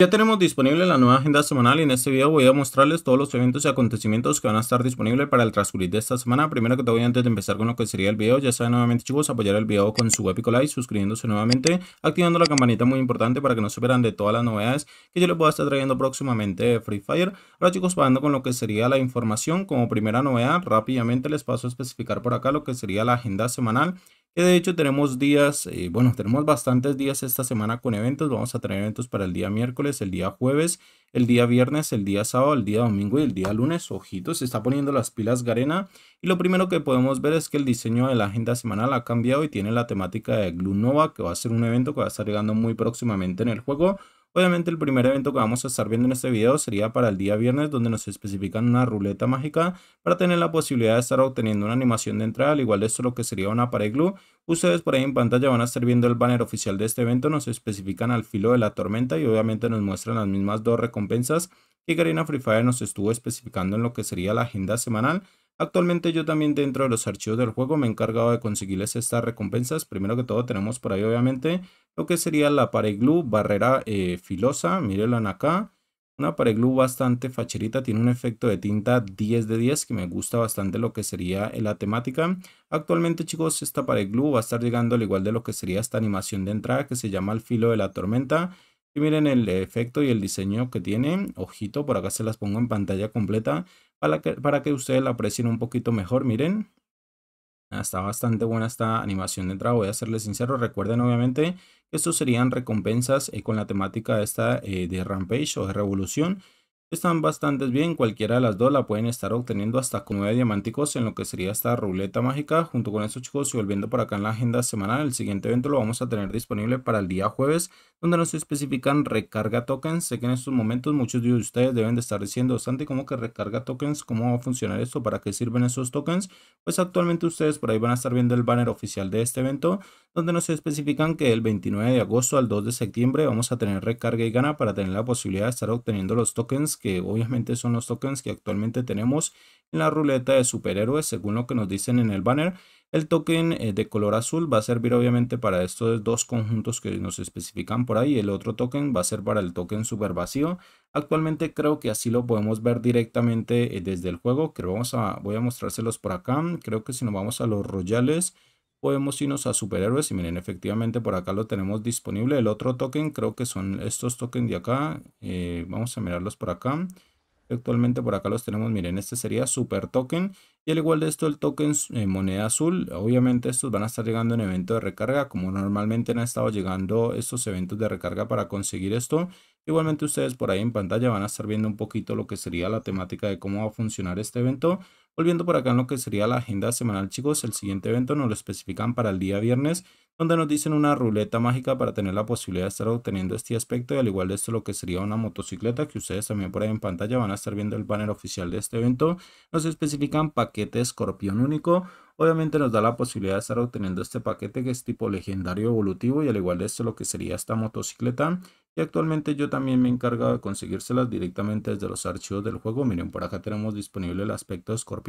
Ya tenemos disponible la nueva agenda semanal y en este video voy a mostrarles todos los eventos y acontecimientos que van a estar disponibles para el transcurrir de esta semana. Primero que todo, antes de empezar con lo que sería el video, ya saben nuevamente chicos, apoyar el video con su épico like, suscribiéndose nuevamente, activando la campanita muy importante para que no se pierdan de todas las novedades que yo les voy a estar trayendo próximamente de Free Fire. Ahora chicos, pasando con lo que sería la información, como primera novedad, rápidamente les paso a especificar por acá lo que sería la agenda semanal de hecho tenemos días, eh, bueno, tenemos bastantes días esta semana con eventos. Vamos a tener eventos para el día miércoles, el día jueves, el día viernes, el día sábado, el día domingo y el día lunes. Ojito, se está poniendo las pilas Garena. Y lo primero que podemos ver es que el diseño de la agenda semanal ha cambiado y tiene la temática de GLUNOVA, Nova, que va a ser un evento que va a estar llegando muy próximamente en el juego. Obviamente el primer evento que vamos a estar viendo en este video sería para el día viernes donde nos especifican una ruleta mágica para tener la posibilidad de estar obteniendo una animación de entrada, al igual de esto lo que sería una pared Ustedes por ahí en pantalla van a estar viendo el banner oficial de este evento, nos especifican al filo de la tormenta y obviamente nos muestran las mismas dos recompensas que Karina Free Fire nos estuvo especificando en lo que sería la agenda semanal Actualmente yo también dentro de los archivos del juego me he encargado de conseguirles estas recompensas. Primero que todo tenemos por ahí obviamente lo que sería la pared barrera eh, filosa, mírenla acá. Una pared bastante facherita, tiene un efecto de tinta 10 de 10 que me gusta bastante lo que sería eh, la temática. Actualmente chicos esta pared va a estar llegando al igual de lo que sería esta animación de entrada que se llama el filo de la tormenta. Y miren el efecto y el diseño que tiene. Ojito, por acá se las pongo en pantalla completa para que, para que ustedes la aprecien un poquito mejor. Miren, está bastante buena esta animación de entrada, voy a serles sincero. Recuerden obviamente que estos serían recompensas eh, con la temática esta eh, de Rampage o de Revolución. Están bastante bien, cualquiera de las dos la pueden estar obteniendo hasta con 9 diamanticos en lo que sería esta ruleta mágica. Junto con eso chicos y volviendo por acá en la agenda semanal, el siguiente evento lo vamos a tener disponible para el día jueves, donde nos especifican recarga tokens. Sé que en estos momentos muchos de ustedes deben de estar diciendo, bastante como que recarga tokens? ¿Cómo va a funcionar esto? ¿Para qué sirven esos tokens? Pues actualmente ustedes por ahí van a estar viendo el banner oficial de este evento, donde nos especifican que el 29 de agosto al 2 de septiembre vamos a tener recarga y gana para tener la posibilidad de estar obteniendo los tokens que obviamente son los tokens que actualmente tenemos en la ruleta de superhéroes, según lo que nos dicen en el banner. El token eh, de color azul va a servir obviamente para estos dos conjuntos que nos especifican por ahí. El otro token va a ser para el token super vacío. Actualmente creo que así lo podemos ver directamente eh, desde el juego. Creo vamos a, voy a mostrárselos por acá. Creo que si nos vamos a los royales podemos irnos a superhéroes y miren efectivamente por acá lo tenemos disponible el otro token creo que son estos tokens de acá eh, vamos a mirarlos por acá actualmente por acá los tenemos miren este sería super token y al igual de esto el token eh, moneda azul obviamente estos van a estar llegando en evento de recarga como normalmente han estado llegando estos eventos de recarga para conseguir esto igualmente ustedes por ahí en pantalla van a estar viendo un poquito lo que sería la temática de cómo va a funcionar este evento Volviendo por acá en lo que sería la agenda semanal, chicos, el siguiente evento nos lo especifican para el día viernes, donde nos dicen una ruleta mágica para tener la posibilidad de estar obteniendo este aspecto, y al igual de esto lo que sería una motocicleta, que ustedes también por ahí en pantalla van a estar viendo el banner oficial de este evento. Nos especifican paquete escorpión único, obviamente nos da la posibilidad de estar obteniendo este paquete que es tipo legendario evolutivo, y al igual de esto lo que sería esta motocicleta. Y actualmente yo también me he encargado de conseguírselas directamente desde los archivos del juego. Miren, por acá tenemos disponible el aspecto escorpión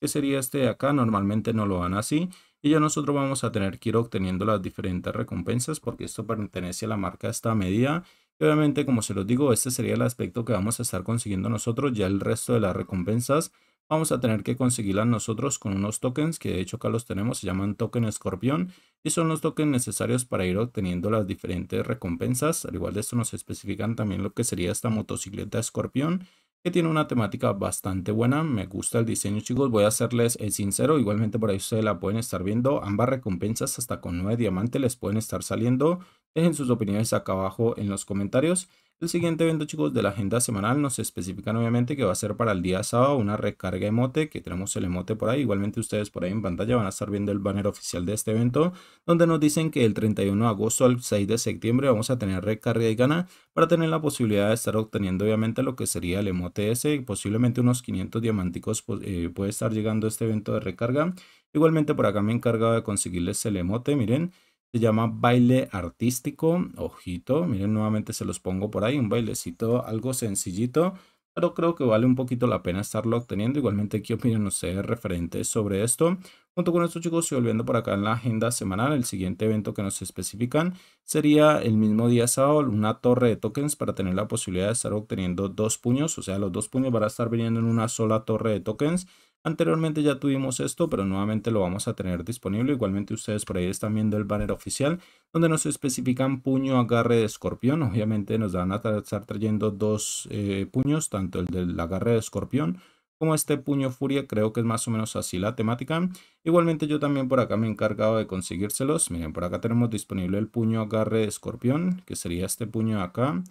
que sería este de acá, normalmente no lo van así, y ya nosotros vamos a tener que ir obteniendo las diferentes recompensas porque esto pertenece a la marca esta medida. Y obviamente, como se los digo, este sería el aspecto que vamos a estar consiguiendo nosotros, ya el resto de las recompensas vamos a tener que conseguirlas nosotros con unos tokens que de hecho acá los tenemos, se llaman token escorpión y son los tokens necesarios para ir obteniendo las diferentes recompensas. Al igual de esto nos especifican también lo que sería esta motocicleta escorpión que tiene una temática bastante buena. Me gusta el diseño, chicos. Voy a hacerles el sincero. Igualmente por ahí ustedes la pueden estar viendo. Ambas recompensas hasta con 9 diamantes les pueden estar saliendo. Dejen sus opiniones acá abajo en los comentarios. El siguiente evento, chicos, de la agenda semanal nos especifican obviamente que va a ser para el día sábado una recarga emote, que tenemos el emote por ahí. Igualmente ustedes por ahí en pantalla van a estar viendo el banner oficial de este evento, donde nos dicen que el 31 de agosto al 6 de septiembre vamos a tener recarga y gana para tener la posibilidad de estar obteniendo obviamente lo que sería el emote ese, posiblemente unos 500 diamánticos pues, eh, puede estar llegando a este evento de recarga. Igualmente por acá me he encargado de conseguirles el emote, miren. Se llama baile artístico, ojito, miren nuevamente se los pongo por ahí, un bailecito algo sencillito, pero creo que vale un poquito la pena estarlo obteniendo. Igualmente qué opinan ustedes referentes sobre esto. Junto con esto chicos y volviendo por acá en la agenda semanal, el siguiente evento que nos especifican sería el mismo día sábado una torre de tokens para tener la posibilidad de estar obteniendo dos puños, o sea los dos puños van a estar viniendo en una sola torre de tokens Anteriormente ya tuvimos esto, pero nuevamente lo vamos a tener disponible. Igualmente ustedes por ahí están viendo el banner oficial donde nos especifican puño agarre de escorpión. Obviamente nos van a estar trayendo dos eh, puños, tanto el del agarre de escorpión como este puño furia. Creo que es más o menos así la temática. Igualmente yo también por acá me he encargado de conseguírselos. Miren, por acá tenemos disponible el puño agarre de escorpión, que sería este puño acá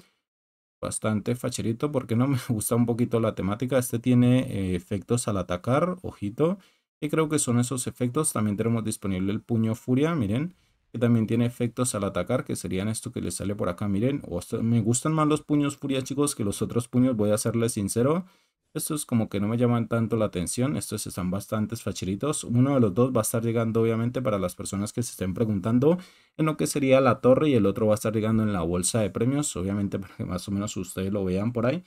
bastante facherito porque no me gusta un poquito la temática. Este tiene eh, efectos al atacar, ojito. Y creo que son esos efectos. También tenemos disponible el puño furia, miren. Que también tiene efectos al atacar, que serían esto que le sale por acá, miren. me gustan más los puños furia, chicos, que los otros puños, voy a serles sincero. Estos como que no me llaman tanto la atención, estos están bastante facheritos. Uno de los dos va a estar llegando obviamente para las personas que se estén preguntando en lo que sería la torre y el otro va a estar llegando en la bolsa de premios, obviamente para que más o menos ustedes lo vean por ahí.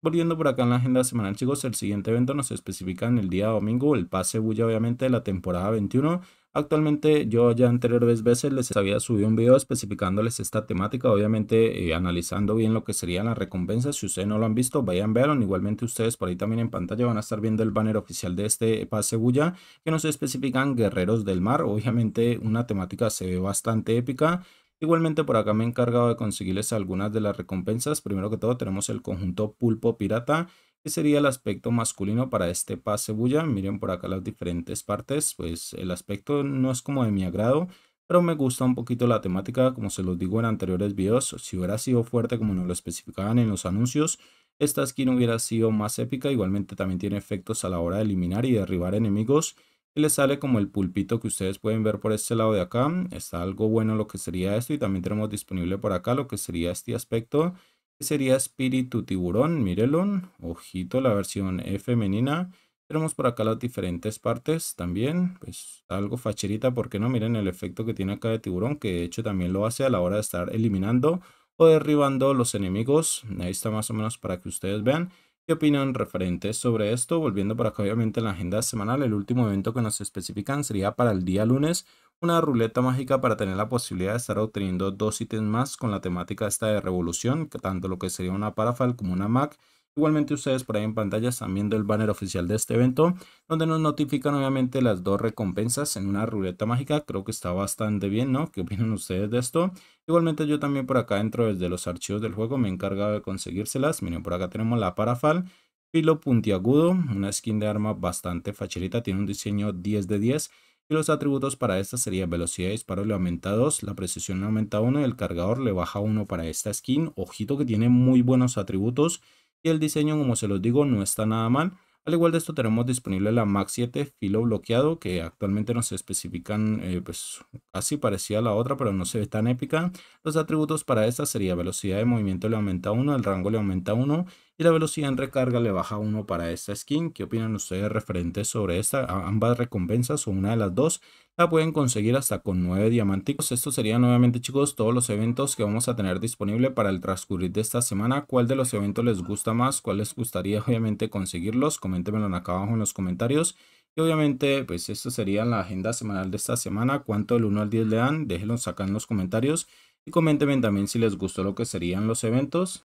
Volviendo por acá en la agenda semanal, chicos, el siguiente evento nos especifica en el día domingo el pase bulla, obviamente, de la temporada 21. Actualmente yo ya anteriores veces les había subido un video especificándoles esta temática, obviamente eh, analizando bien lo que serían las recompensas. Si ustedes no lo han visto, vayan, verlo Igualmente ustedes por ahí también en pantalla van a estar viendo el banner oficial de este pase bulla que nos especifican guerreros del mar. Obviamente una temática se ve bastante épica. Igualmente por acá me he encargado de conseguirles algunas de las recompensas. Primero que todo tenemos el conjunto pulpo pirata, que sería el aspecto masculino para este pase bulla. Miren por acá las diferentes partes, pues el aspecto no es como de mi agrado, pero me gusta un poquito la temática, como se los digo en anteriores videos, si hubiera sido fuerte como nos lo especificaban en los anuncios, esta skin hubiera sido más épica, igualmente también tiene efectos a la hora de eliminar y derribar enemigos, y sale como el pulpito que ustedes pueden ver por este lado de acá. Está algo bueno lo que sería esto y también tenemos disponible por acá lo que sería este aspecto que sería espíritu tiburón, mírenlo, ojito la versión femenina. Tenemos por acá las diferentes partes también, pues algo facherita, qué no? Miren el efecto que tiene acá de tiburón, que de hecho también lo hace a la hora de estar eliminando o derribando los enemigos. Ahí está más o menos para que ustedes vean. ¿Qué opinan referente sobre esto? Volviendo para acá, obviamente, en la agenda semanal, el último evento que nos especifican sería para el día lunes, una ruleta mágica para tener la posibilidad de estar obteniendo dos ítems más con la temática esta de revolución, tanto lo que sería una Parafal como una Mac, Igualmente ustedes por ahí en pantalla están viendo el banner oficial de este evento, donde nos notifican obviamente las dos recompensas en una ruleta mágica. Creo que está bastante bien, ¿no? ¿Qué opinan ustedes de esto? Igualmente yo también por acá dentro desde los archivos del juego me he encargado de conseguírselas. Miren, por acá tenemos la parafal, filo puntiagudo, una skin de arma bastante facilita. tiene un diseño 10 de 10. Y los atributos para esta serían velocidad de disparo le aumenta 2, la precisión le aumenta 1 y el cargador le baja 1 para esta skin. Ojito que tiene muy buenos atributos y el diseño, como se los digo, no está nada mal. Al igual de esto tenemos disponible la Max 7 filo bloqueado que actualmente nos especifican eh, pues casi parecida a la otra pero no se ve tan épica. Los atributos para esta sería velocidad de movimiento le aumenta 1, el rango le aumenta 1 y la velocidad en recarga le baja uno para esta skin. ¿Qué opinan ustedes referentes sobre esta? Ambas recompensas o una de las dos la pueden conseguir hasta con 9 diamanticos. esto sería nuevamente chicos todos los eventos que vamos a tener disponible para el transcurrir de esta semana. ¿Cuál de los eventos les gusta más? ¿Cuál les gustaría obviamente conseguirlos? Coméntenmelo acá abajo en los comentarios. Y obviamente, pues esto sería la agenda semanal de esta semana. ¿Cuánto del 1 al 10 le dan? Déjenlo acá en los comentarios. Y comenten también si les gustó lo que serían los eventos.